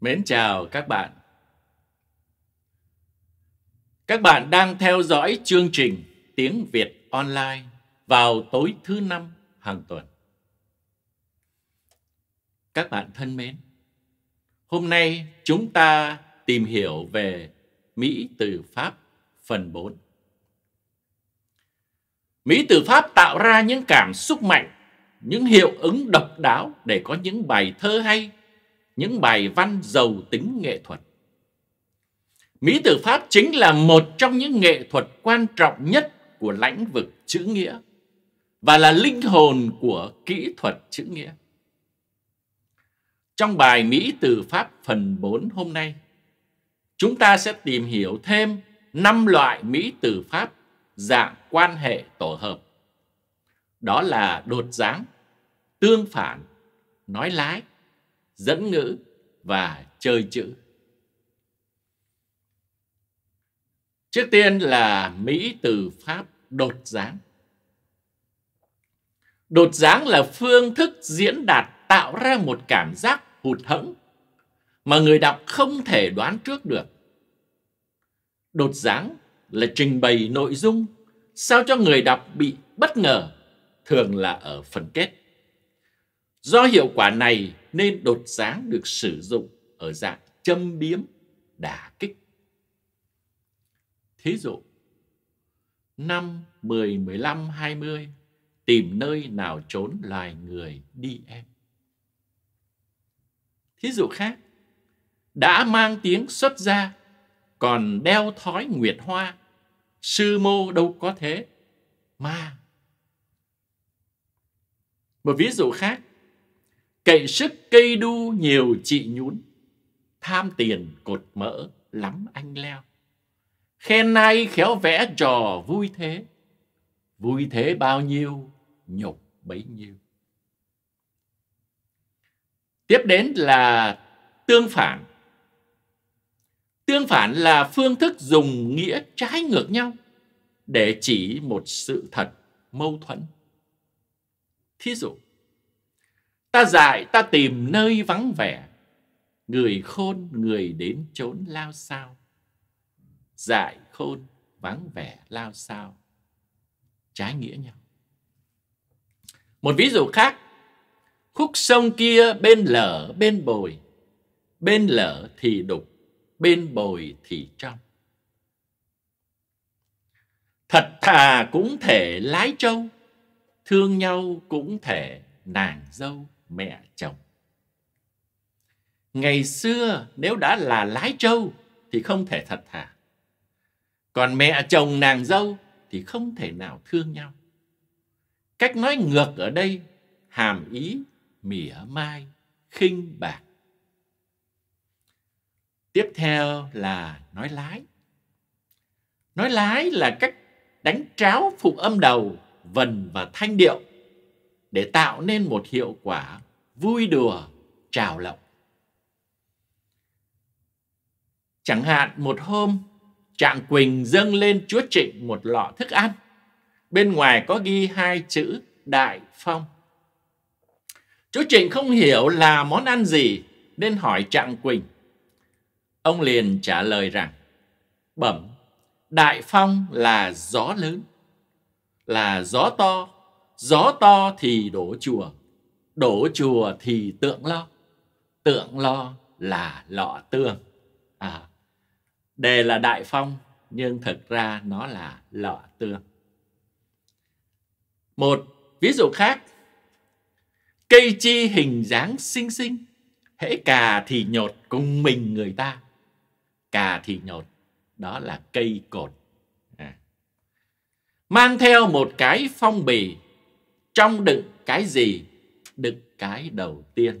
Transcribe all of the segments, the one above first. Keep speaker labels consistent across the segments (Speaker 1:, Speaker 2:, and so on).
Speaker 1: Mến chào các bạn. Các bạn đang theo dõi chương trình Tiếng Việt Online vào tối thứ năm hàng tuần. Các bạn thân mến, hôm nay chúng ta tìm hiểu về Mỹ từ Pháp phần 4. Mỹ từ Pháp tạo ra những cảm xúc mạnh, những hiệu ứng độc đáo để có những bài thơ hay những bài văn giàu tính nghệ thuật. Mỹ từ Pháp chính là một trong những nghệ thuật quan trọng nhất của lãnh vực chữ nghĩa và là linh hồn của kỹ thuật chữ nghĩa. Trong bài Mỹ từ Pháp phần 4 hôm nay, chúng ta sẽ tìm hiểu thêm 5 loại Mỹ từ Pháp dạng quan hệ tổ hợp. Đó là đột dáng, tương phản, nói lái, dẫn ngữ và chơi chữ. Trước tiên là Mỹ từ Pháp đột giáng. Đột giáng là phương thức diễn đạt tạo ra một cảm giác hụt hẫng mà người đọc không thể đoán trước được. Đột giáng là trình bày nội dung sao cho người đọc bị bất ngờ, thường là ở phần kết. Do hiệu quả này nên đột sáng được sử dụng ở dạng châm biếm, đả kích. Thí dụ, năm 10, 15, 20 tìm nơi nào trốn loài người đi em. Thí dụ khác, đã mang tiếng xuất gia, còn đeo thói nguyệt hoa, sư mô đâu có thế, ma. Một ví dụ khác, Cậy sức cây đu nhiều chị nhún, tham tiền cột mỡ lắm anh leo. Khen nay khéo vẽ trò vui thế, vui thế bao nhiêu, nhục bấy nhiêu. Tiếp đến là tương phản. Tương phản là phương thức dùng nghĩa trái ngược nhau để chỉ một sự thật mâu thuẫn. Thí dụ, Ta dại ta tìm nơi vắng vẻ, người khôn người đến trốn lao sao. Dại khôn vắng vẻ lao sao. Trái nghĩa nhau. Một ví dụ khác, khúc sông kia bên lở bên bồi, bên lở thì đục, bên bồi thì trong. Thật thà cũng thể lái trâu, thương nhau cũng thể nàng dâu mẹ chồng. Ngày xưa nếu đã là lái trâu thì không thể thật thà. Còn mẹ chồng nàng dâu thì không thể nào thương nhau. Cách nói ngược ở đây hàm ý mỉa mai, khinh bạc. Tiếp theo là nói lái. Nói lái là cách đánh tráo phụ âm đầu, vần và thanh điệu để tạo nên một hiệu quả vui đùa, trào lộng. Chẳng hạn một hôm, Trạng Quỳnh dâng lên Chúa Trịnh một lọ thức ăn. Bên ngoài có ghi hai chữ Đại Phong. Chúa Trịnh không hiểu là món ăn gì nên hỏi Trạng Quỳnh. Ông liền trả lời rằng, bẩm, Đại Phong là gió lớn, là gió to gió to thì đổ chùa, đổ chùa thì tượng lo, tượng lo là lọ tương. À, đề là đại phong nhưng thực ra nó là lọ tương. Một ví dụ khác, cây chi hình dáng xinh xinh, hễ cà thì nhột cùng mình người ta. Cà thì nhột, đó là cây cột. À. Mang theo một cái phong bì trong đựng cái gì đựng cái đầu tiên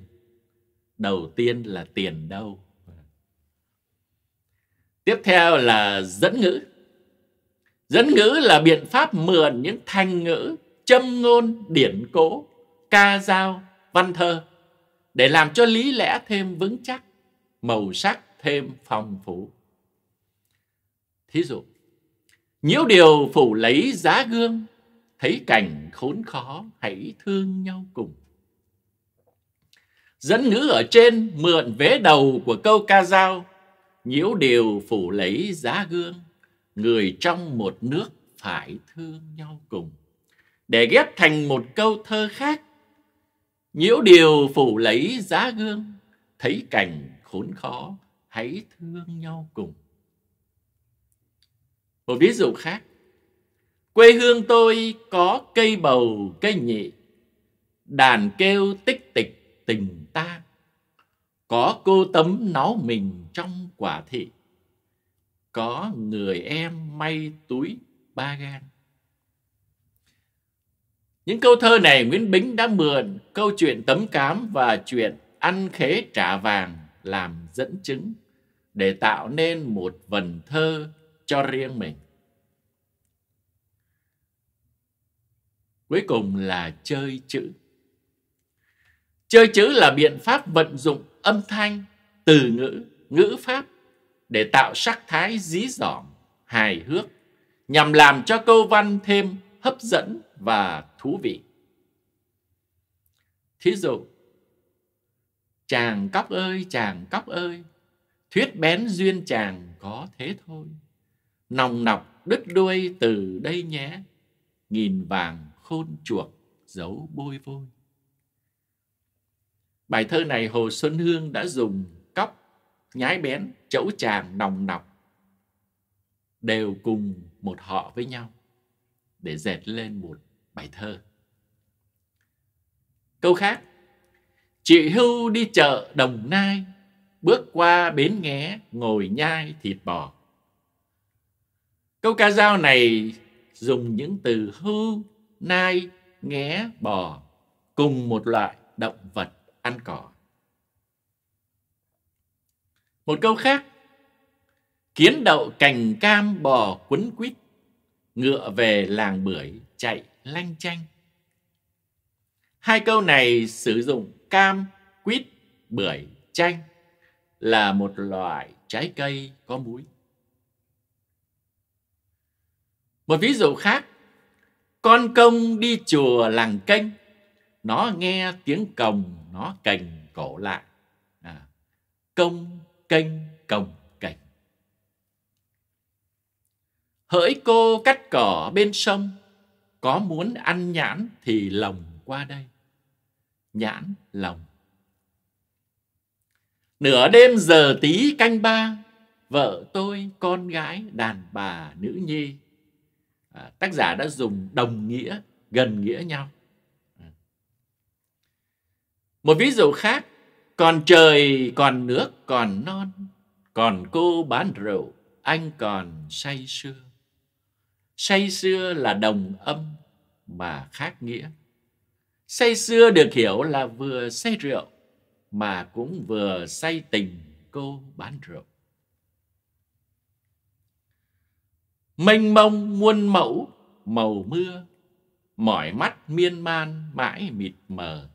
Speaker 1: đầu tiên là tiền đâu tiếp theo là dẫn ngữ dẫn ngữ là biện pháp mượn những thành ngữ châm ngôn điển cố ca dao văn thơ để làm cho lý lẽ thêm vững chắc màu sắc thêm phong phú thí dụ nhiễu điều phủ lấy giá gương thấy cảnh khốn khó hãy thương nhau cùng. Dẫn ngữ ở trên mượn vế đầu của câu ca dao, nhiễu điều phủ lấy giá gương, người trong một nước phải thương nhau cùng. Để ghép thành một câu thơ khác, nhiễu điều phủ lấy giá gương, thấy cảnh khốn khó, hãy thương nhau cùng. Một ví dụ khác, Quê hương tôi có cây bầu cây nhị, đàn kêu tích tịch tình ta. Có cô tấm nó mình trong quả thị, có người em may túi ba gan. Những câu thơ này Nguyễn Bính đã mượn câu chuyện tấm cám và chuyện ăn khế trả vàng làm dẫn chứng để tạo nên một vần thơ cho riêng mình. Cuối cùng là chơi chữ. Chơi chữ là biện pháp vận dụng âm thanh, từ ngữ, ngữ pháp để tạo sắc thái dí dỏm, hài hước nhằm làm cho câu văn thêm hấp dẫn và thú vị. Thí dụ, chàng cóc ơi, chàng cóc ơi, thuyết bén duyên chàng có thế thôi. Nòng nọc đứt đuôi từ đây nhé, nghìn vàng khôn chuộc dấu bôi vôi. Bài thơ này Hồ Xuân Hương đã dùng cóc, nhái bén, chẫu chàng nòng nọc đều cùng một họ với nhau để dệt lên một bài thơ. Câu khác Chị Hưu đi chợ Đồng Nai Bước qua bến nghé ngồi nhai thịt bò Câu ca dao này dùng những từ hưu nai, nghé, bò cùng một loại động vật ăn cỏ. Một câu khác, kiến đậu cành cam bò quấn quýt, ngựa về làng bưởi chạy lanh chanh. Hai câu này sử dụng cam, quýt, bưởi, chanh là một loại trái cây có múi. Một ví dụ khác con công đi chùa làng canh nó nghe tiếng cồng, nó cành cổ lại. À, công, canh cồng, cành. Hỡi cô cắt cỏ bên sông, có muốn ăn nhãn thì lồng qua đây. Nhãn, lồng. Nửa đêm giờ tí canh ba, vợ tôi, con gái, đàn bà, nữ nhi à, tác giả đã dùng đồng nghĩa gần nghĩa nhau ừ. một ví dụ khác còn trời còn nước còn non còn cô bán rượu anh còn say sưa say sưa là đồng âm mà khác nghĩa say sưa được hiểu là vừa say rượu mà cũng vừa say tình cô bán rượu mênh mông muôn mẫu màu mưa mỏi mắt miên man mãi mịt mờ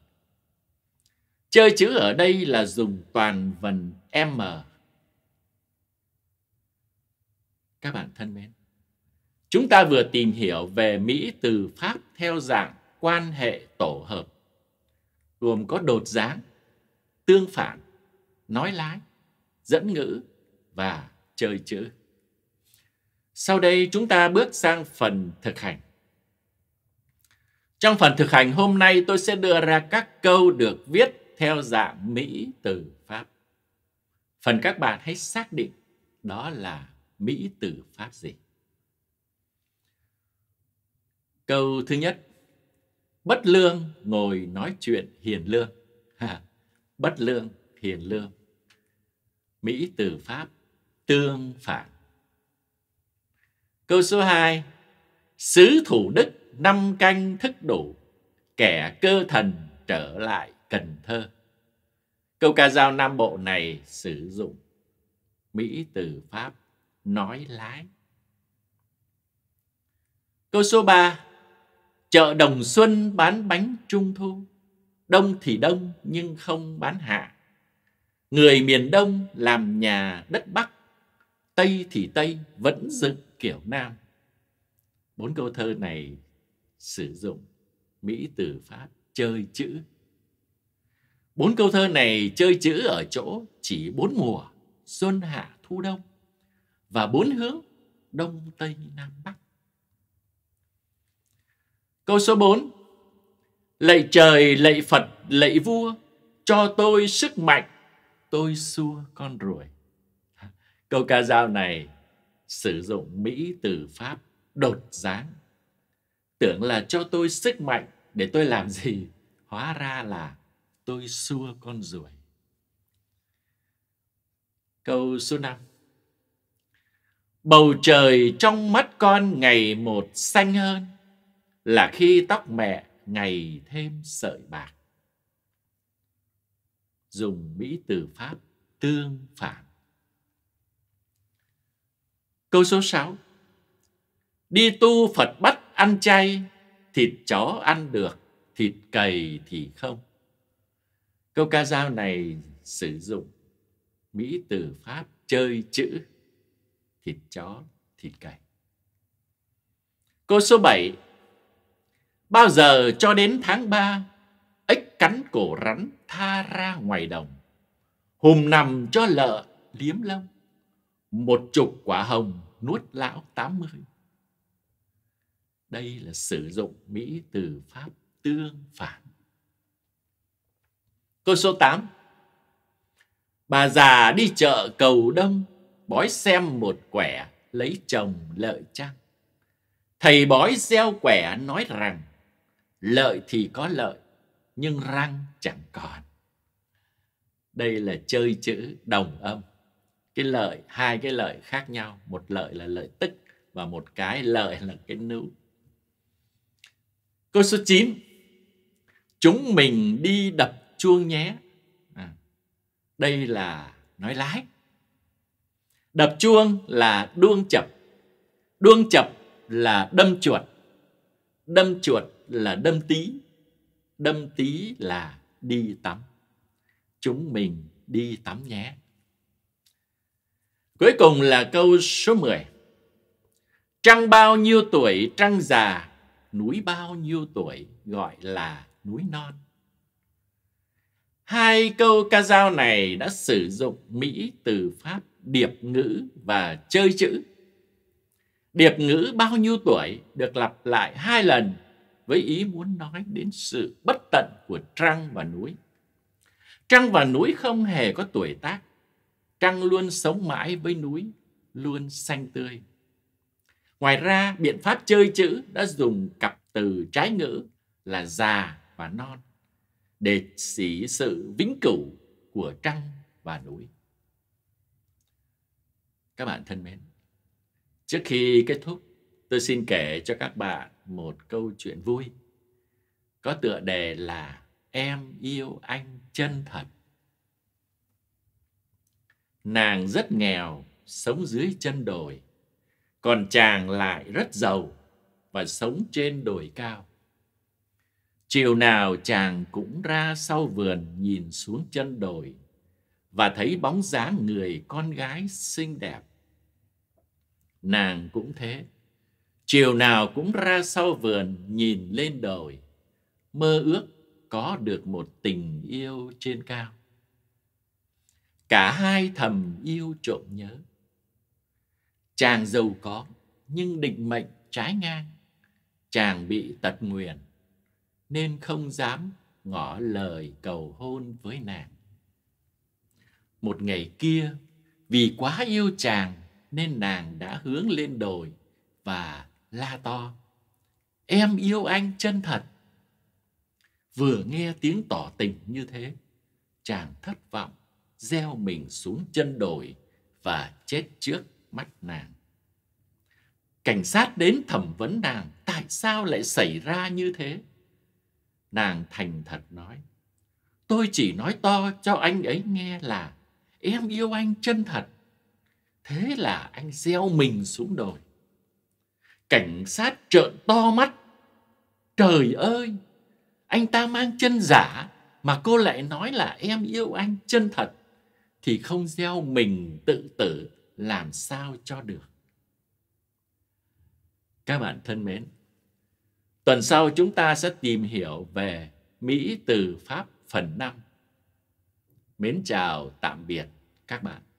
Speaker 1: chơi chữ ở đây là dùng toàn vần m các bạn thân mến chúng ta vừa tìm hiểu về mỹ từ pháp theo dạng quan hệ tổ hợp gồm có đột giáng tương phản nói lái dẫn ngữ và chơi chữ sau đây chúng ta bước sang phần thực hành. Trong phần thực hành hôm nay tôi sẽ đưa ra các câu được viết theo dạng Mỹ từ Pháp. Phần các bạn hãy xác định đó là Mỹ từ Pháp gì. Câu thứ nhất, bất lương ngồi nói chuyện hiền lương. bất lương, hiền lương. Mỹ từ Pháp tương phản. Câu số 2. Sứ Thủ Đức năm canh thức đủ, kẻ cơ thần trở lại Cần Thơ. Câu ca dao Nam Bộ này sử dụng Mỹ từ Pháp nói lái. Câu số 3. Chợ Đồng Xuân bán bánh trung thu. Đông thì đông nhưng không bán hạ. Người miền Đông làm nhà đất Bắc. Tây thì Tây vẫn dựng kiểu nam. Bốn câu thơ này sử dụng Mỹ từ Pháp chơi chữ. Bốn câu thơ này chơi chữ ở chỗ chỉ bốn mùa, xuân hạ thu đông và bốn hướng đông tây nam bắc. Câu số bốn Lạy trời, lạy Phật, lạy vua Cho tôi sức mạnh Tôi xua con ruồi Câu ca dao này sử dụng Mỹ từ Pháp đột giáng. Tưởng là cho tôi sức mạnh để tôi làm gì, hóa ra là tôi xua con ruồi. Câu số 5 Bầu trời trong mắt con ngày một xanh hơn là khi tóc mẹ ngày thêm sợi bạc. Dùng Mỹ từ Pháp tương phản. Câu số 6 Đi tu Phật bắt ăn chay, thịt chó ăn được, thịt cầy thì không. Câu ca dao này sử dụng Mỹ từ Pháp chơi chữ thịt chó, thịt cầy. Câu số 7 Bao giờ cho đến tháng 3, ếch cắn cổ rắn tha ra ngoài đồng. Hùm nằm cho lợn liếm lông. Một chục quả hồng nuốt lão 80. Đây là sử dụng Mỹ từ Pháp tương phản. Câu số 8. Bà già đi chợ cầu đâm bói xem một quẻ lấy chồng lợi chăng. Thầy bói gieo quẻ nói rằng lợi thì có lợi, nhưng răng chẳng còn. Đây là chơi chữ đồng âm cái lợi hai cái lợi khác nhau một lợi là lợi tức và một cái lợi là cái nữ câu số 9 chúng mình đi đập chuông nhé à, đây là nói lái đập chuông là đuông chập đuông chập là đâm chuột đâm chuột là đâm tí đâm tí là đi tắm chúng mình đi tắm nhé Cuối cùng là câu số 10. Trăng bao nhiêu tuổi trăng già, núi bao nhiêu tuổi gọi là núi non. Hai câu ca dao này đã sử dụng Mỹ từ Pháp điệp ngữ và chơi chữ. Điệp ngữ bao nhiêu tuổi được lặp lại hai lần với ý muốn nói đến sự bất tận của trăng và núi. Trăng và núi không hề có tuổi tác trăng luôn sống mãi với núi, luôn xanh tươi. Ngoài ra, biện pháp chơi chữ đã dùng cặp từ trái ngữ là già và non để xỉ sự vĩnh cửu của trăng và núi. Các bạn thân mến, trước khi kết thúc, tôi xin kể cho các bạn một câu chuyện vui có tựa đề là Em yêu anh chân thật. Nàng rất nghèo, sống dưới chân đồi. Còn chàng lại rất giàu và sống trên đồi cao. Chiều nào chàng cũng ra sau vườn nhìn xuống chân đồi và thấy bóng dáng người con gái xinh đẹp. Nàng cũng thế. Chiều nào cũng ra sau vườn nhìn lên đồi, mơ ước có được một tình yêu trên cao cả hai thầm yêu trộm nhớ chàng giàu có nhưng định mệnh trái ngang chàng bị tật nguyền nên không dám ngỏ lời cầu hôn với nàng một ngày kia vì quá yêu chàng nên nàng đã hướng lên đồi và la to em yêu anh chân thật vừa nghe tiếng tỏ tình như thế chàng thất vọng gieo mình xuống chân đồi và chết trước mắt nàng. Cảnh sát đến thẩm vấn nàng tại sao lại xảy ra như thế? Nàng thành thật nói, tôi chỉ nói to cho anh ấy nghe là em yêu anh chân thật. Thế là anh gieo mình xuống đồi. Cảnh sát trợn to mắt. Trời ơi, anh ta mang chân giả mà cô lại nói là em yêu anh chân thật thì không gieo mình tự tử làm sao cho được. Các bạn thân mến, tuần sau chúng ta sẽ tìm hiểu về Mỹ từ Pháp phần 5. Mến chào tạm biệt các bạn.